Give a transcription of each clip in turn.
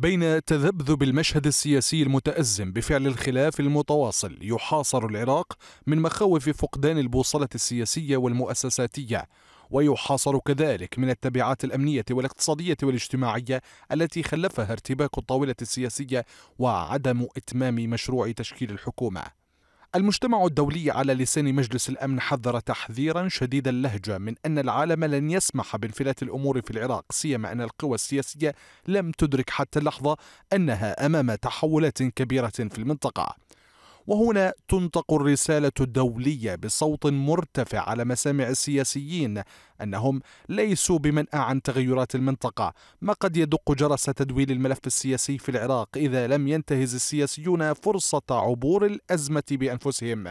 بين تذبذب المشهد السياسي المتأزم بفعل الخلاف المتواصل يحاصر العراق من مخاوف فقدان البوصلة السياسية والمؤسساتية ويحاصر كذلك من التبعات الأمنية والاقتصادية والاجتماعية التي خلفها ارتباك الطاولة السياسية وعدم إتمام مشروع تشكيل الحكومة المجتمع الدولي على لسان مجلس الأمن حذر تحذيرا شديد اللهجة من أن العالم لن يسمح بانفلات الأمور في العراق سيما أن القوى السياسية لم تدرك حتى اللحظة أنها أمام تحولات كبيرة في المنطقة وهنا تنطق الرسالة الدولية بصوت مرتفع على مسامع السياسيين أنهم ليسوا بمنأى عن تغيرات المنطقة ما قد يدق جرس تدويل الملف السياسي في العراق إذا لم ينتهز السياسيون فرصة عبور الأزمة بأنفسهم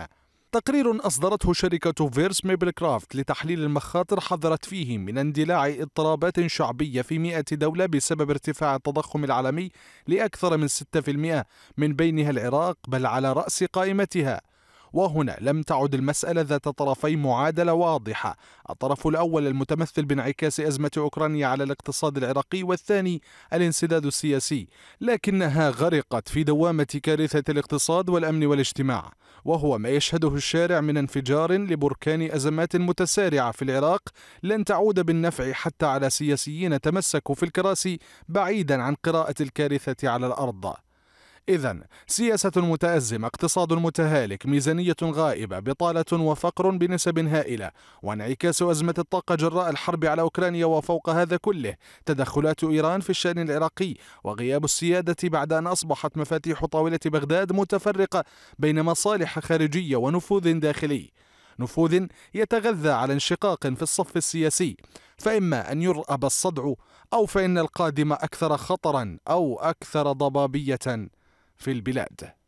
تقرير أصدرته شركة فيرس ميبل كرافت لتحليل المخاطر حذرت فيه من اندلاع اضطرابات شعبية في 100 دولة بسبب ارتفاع التضخم العالمي لأكثر من 6% من بينها العراق بل على رأس قائمتها وهنا لم تعد المسألة ذات طرفي معادلة واضحة الطرف الأول المتمثل بانعكاس أزمة أوكرانيا على الاقتصاد العراقي والثاني الانسداد السياسي لكنها غرقت في دوامة كارثة الاقتصاد والأمن والاجتماع وهو ما يشهده الشارع من انفجار لبركان أزمات متسارعة في العراق لن تعود بالنفع حتى على سياسيين تمسكوا في الكراسي بعيدا عن قراءة الكارثة على الأرض إذا سياسة متأزمة، اقتصاد متهالك، ميزانية غائبة، بطالة وفقر بنسب هائلة، وانعكاس أزمة الطاقة جراء الحرب على أوكرانيا وفوق هذا كله تدخلات إيران في الشأن العراقي وغياب السيادة بعد أن أصبحت مفاتيح طاولة بغداد متفرقة بين مصالح خارجية ونفوذ داخلي. نفوذ يتغذى على انشقاق في الصف السياسي فإما أن يرأب الصدع أو فإن القادم أكثر خطرا أو أكثر ضبابية في البلاد